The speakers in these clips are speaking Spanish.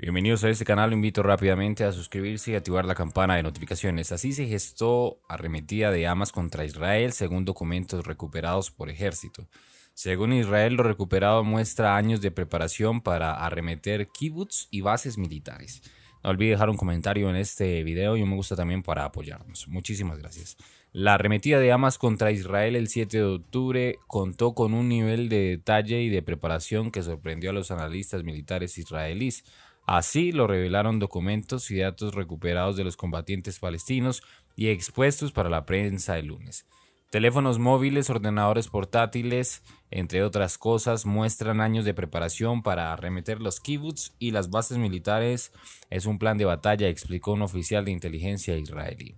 Bienvenidos a este canal, invito rápidamente a suscribirse y activar la campana de notificaciones. Así se gestó arremetida de Hamas contra Israel según documentos recuperados por ejército. Según Israel, lo recuperado muestra años de preparación para arremeter kibbutz y bases militares. No olvide dejar un comentario en este video y un me gusta también para apoyarnos. Muchísimas gracias. La arremetida de Hamas contra Israel el 7 de octubre contó con un nivel de detalle y de preparación que sorprendió a los analistas militares israelíes Así lo revelaron documentos y datos recuperados de los combatientes palestinos y expuestos para la prensa el lunes. Teléfonos móviles, ordenadores portátiles, entre otras cosas, muestran años de preparación para arremeter los kibbutz y las bases militares. Es un plan de batalla, explicó un oficial de inteligencia israelí.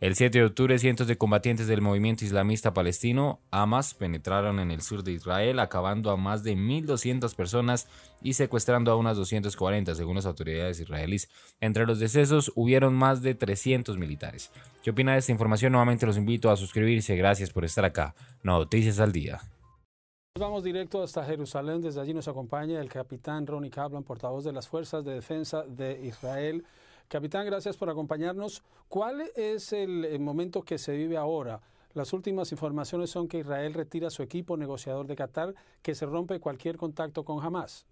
El 7 de octubre, cientos de combatientes del movimiento islamista palestino, Hamas, penetraron en el sur de Israel, acabando a más de 1.200 personas y secuestrando a unas 240, según las autoridades israelíes. Entre los decesos hubieron más de 300 militares. ¿Qué opina de esta información? Nuevamente los invito a suscribirse. Gracias por estar acá. Noticias al día. Vamos directo hasta Jerusalén. Desde allí nos acompaña el capitán Ronnie Kaplan, portavoz de las Fuerzas de Defensa de Israel. Capitán, gracias por acompañarnos. ¿Cuál es el, momento que se vive ahora? Las últimas informaciones son que Israel retira a su equipo negociador de Qatar, que se rompe cualquier contacto con Hamas.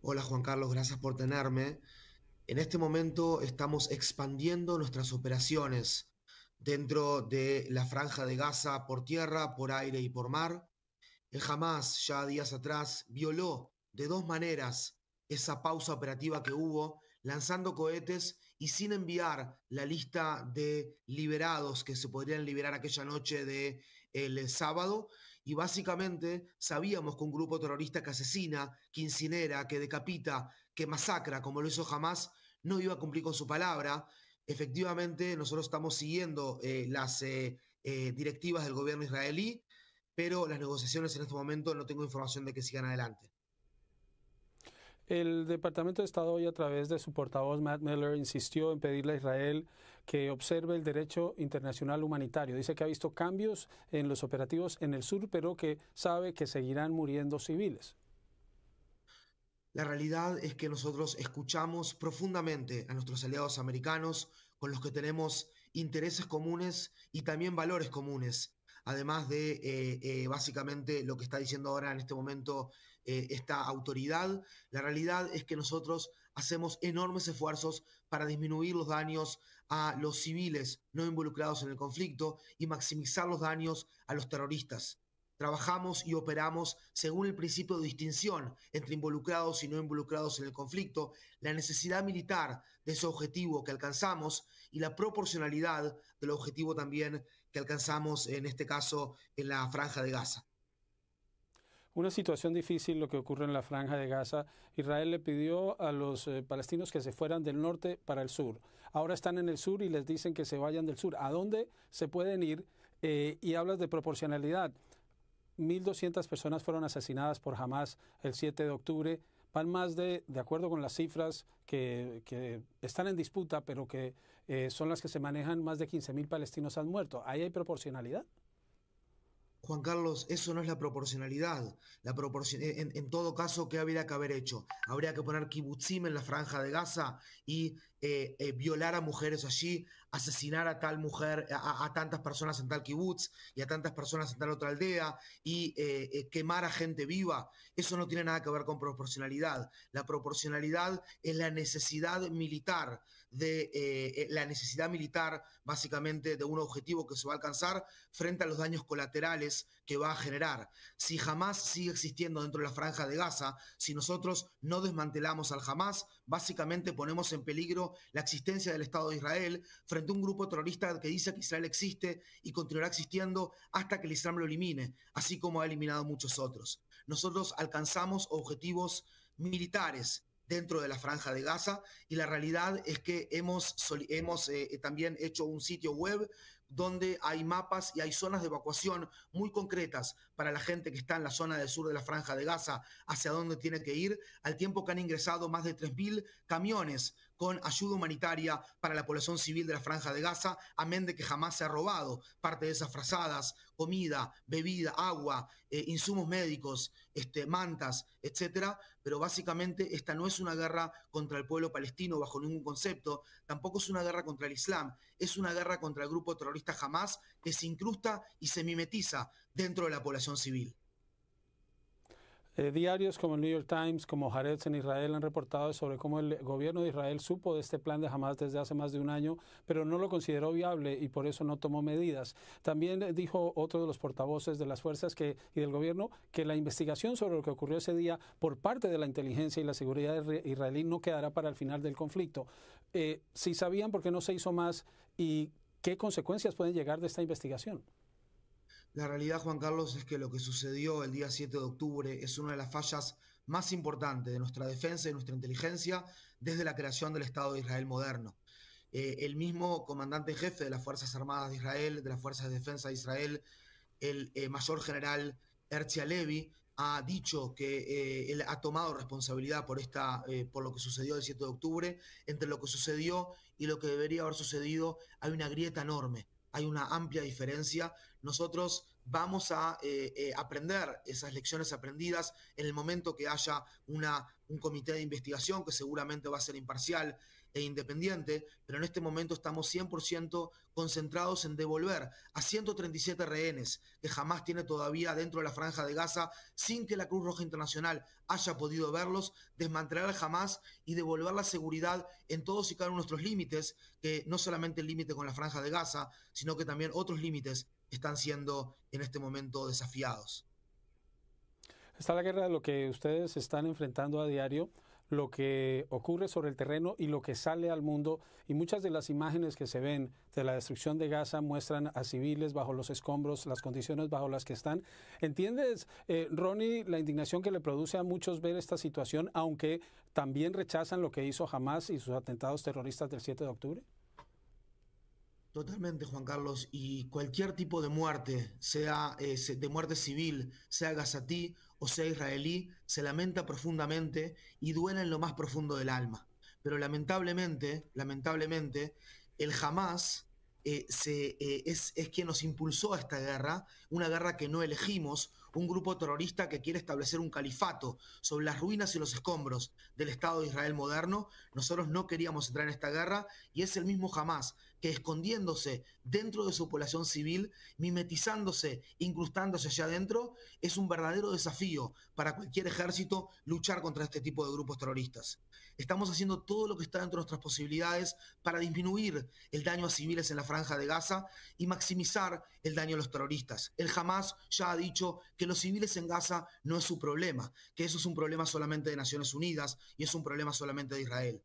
Hola Juan Carlos, gracias por tenerme. En este momento estamos expandiendo nuestras operaciones dentro de la franja de Gaza por tierra, por aire y por mar. El Hamas ya días atrás violó de dos maneras esa pausa operativa que hubo lanzando cohetes y sin enviar la lista de liberados que se podrían liberar aquella noche del el sábado. Y básicamente sabíamos que un grupo terrorista que asesina, que incinera, que decapita, que masacra, como lo hizo jamás, no iba a cumplir con su palabra. Efectivamente, nosotros estamos siguiendo eh, las eh, eh, directivas del gobierno israelí, pero las negociaciones en este momento no tengo información de que sigan adelante. El Departamento de Estado hoy a través de su portavoz Matt Miller insistió en pedirle a Israel que observe el derecho internacional humanitario. Dice que ha visto cambios en los operativos en el sur, pero que sabe que seguirán muriendo civiles. La realidad es que nosotros escuchamos profundamente a nuestros aliados americanos con los que tenemos intereses comunes y también valores comunes además de eh, eh, básicamente lo que está diciendo ahora en este momento eh, esta autoridad, la realidad es que nosotros hacemos enormes esfuerzos para disminuir los daños a los civiles no involucrados en el conflicto y maximizar los daños a los terroristas. Trabajamos y operamos según el principio de distinción entre involucrados y no involucrados en el conflicto, la necesidad militar de ese objetivo que alcanzamos y la proporcionalidad del objetivo también que alcanzamos en este caso en la franja de Gaza. Una situación difícil lo que ocurre en la franja de Gaza. Israel le pidió a los eh, palestinos que se fueran del norte para el sur. Ahora están en el sur y les dicen que se vayan del sur. ¿A dónde se pueden ir? Eh, y hablas de proporcionalidad. 1.200 personas fueron asesinadas por Hamas el 7 de octubre van más de, de acuerdo con las cifras que, están en disputa, pero que eh, son las que se manejan, más de 15.000 palestinos han muerto. Ahí hay proporcionalidad. Juan Carlos, eso no es la proporcionalidad. La proporción, eh, en, todo caso, ¿qué habría que haber hecho? Habría que poner kibutzim en la franja de Gaza y eh, eh, violar a mujeres allí, asesinar a tal mujer, a, tantas personas en tal kibutz y a tantas personas en tal otra aldea y quemar a gente viva. Eso no tiene nada que ver con proporcionalidad. La proporcionalidad es la necesidad militar de eh, eh, la necesidad militar, básicamente, de un objetivo que se va a alcanzar frente a los daños colaterales que va a generar. Si jamás sigue existiendo dentro de la franja de Gaza, si nosotros no desmantelamos al Hamas, básicamente ponemos en peligro la existencia del Estado de Israel frente a un grupo terrorista que dice que Israel existe y continuará existiendo hasta que el Islam lo elimine, así como ha eliminado muchos otros. Nosotros alcanzamos objetivos militares dentro de la franja de Gaza y la realidad es que hemos, hemos eh, eh, también hecho un sitio web donde hay mapas y hay zonas de evacuación muy concretas para la gente que está en la zona del sur de la franja de Gaza, hacia dónde tiene que ir, al tiempo que han ingresado más de 3.000 camiones con ayuda humanitaria para la población civil de la Franja de Gaza, amén de que jamás se ha robado parte de esas frazadas, comida, bebida, agua, eh, insumos médicos, este, mantas, etcétera. Pero básicamente esta no es una guerra contra el pueblo palestino bajo ningún concepto, tampoco es una guerra contra el Islam, es una guerra contra el grupo terrorista jamás que se incrusta y se mimetiza dentro de la población civil. Eh, diarios como el New York Times, como Haaretz en Israel han reportado sobre cómo el gobierno de Israel supo de este plan de Hamas desde hace más de un año, pero no lo consideró viable y por eso no tomó medidas. También eh, dijo otro de los portavoces de las fuerzas que, y del gobierno que la investigación sobre lo que ocurrió ese día por parte de la inteligencia y la seguridad israelí no quedará para el final del conflicto. Eh, si sabían por qué no se hizo más y qué consecuencias pueden llegar de esta investigación. La realidad, Juan Carlos, es que lo que sucedió el día 7 de octubre es una de las fallas más importantes de nuestra defensa y nuestra inteligencia desde la creación del Estado de Israel moderno. Eh, el mismo comandante jefe de las Fuerzas Armadas de Israel, de las Fuerzas de Defensa de Israel, el eh, mayor general Herzia Levi, ha dicho que eh, él ha tomado responsabilidad por, esta, por lo que sucedió el 7 de octubre. Entre lo que sucedió y lo que debería haber sucedido hay una grieta enorme, hay una amplia diferencia nosotros vamos a eh, eh, aprender esas lecciones aprendidas en el momento que haya una, un comité de investigación que seguramente va a ser imparcial e independiente, pero en este momento estamos 100% concentrados en devolver a 137 rehenes que jamás tiene todavía dentro de la franja de Gaza sin que la Cruz Roja Internacional haya podido verlos, desmantelar jamás y devolver la seguridad en todos y cada uno de nuestros límites, que no solamente el límite con la franja de Gaza, sino que también otros límites están siendo en este momento desafiados. Está la guerra de lo que ustedes están enfrentando a diario, lo que ocurre sobre el terreno y lo que sale al mundo. Y muchas de las imágenes que se ven de la destrucción de Gaza muestran a civiles bajo los escombros, las condiciones bajo las que están. ¿Entiendes, eh, Ronnie, la indignación que le produce a muchos ver esta situación, aunque también rechazan lo que hizo Hamas y sus atentados terroristas del 7 de octubre? Totalmente, Juan Carlos. Y cualquier tipo de muerte, sea eh, de muerte civil, sea gazatí o sea israelí, se lamenta profundamente y duele en lo más profundo del alma. Pero lamentablemente, lamentablemente, el Hamas eh, eh, es, es quien nos impulsó a esta guerra, una guerra que no elegimos, un grupo terrorista que quiere establecer un califato sobre las ruinas y los escombros del Estado de Israel moderno. Nosotros no queríamos entrar en esta guerra y es el mismo Hamas que escondiéndose dentro de su población civil, mimetizándose, incrustándose allá adentro, es un verdadero desafío para cualquier ejército luchar contra este tipo de grupos terroristas. Estamos haciendo todo lo que está dentro de nuestras posibilidades para disminuir el daño a civiles en la franja de Gaza y maximizar el daño a los terroristas. El Hamas ya ha dicho que los civiles en Gaza no es su problema, que eso es un problema solamente de Naciones Unidas y es un problema solamente de Israel.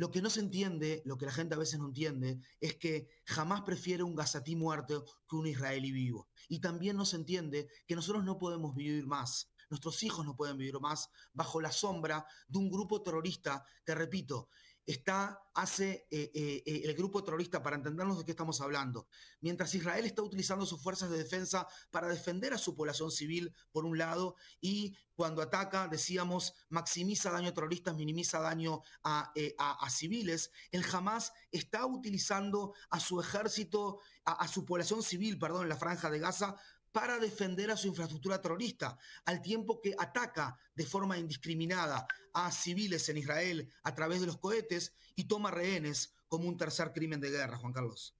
Lo que no se entiende, lo que la gente a veces no entiende, es que jamás prefiere un gazatí muerto que un israelí vivo. Y también no se entiende que nosotros no podemos vivir más, nuestros hijos no pueden vivir más bajo la sombra de un grupo terrorista que, repito, está, hace eh, eh, eh, el grupo terrorista para entendernos de qué estamos hablando. Mientras Israel está utilizando sus fuerzas de defensa para defender a su población civil, por un lado, y cuando ataca, decíamos, maximiza daño a terroristas, minimiza daño a, civiles, el Hamas está utilizando a su ejército, a, a su población civil, perdón, en la franja de Gaza, para defender a su infraestructura terrorista, al tiempo que ataca de forma indiscriminada a civiles en Israel a través de los cohetes y toma rehenes como un tercer crimen de guerra, Juan Carlos.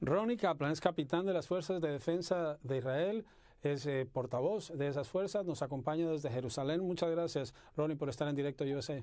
Ronnie Kaplan es capitán de las Fuerzas de Defensa de Israel, es eh, portavoz de esas fuerzas, nos acompaña desde Jerusalén. Muchas gracias, Ronnie, por estar en directo USA.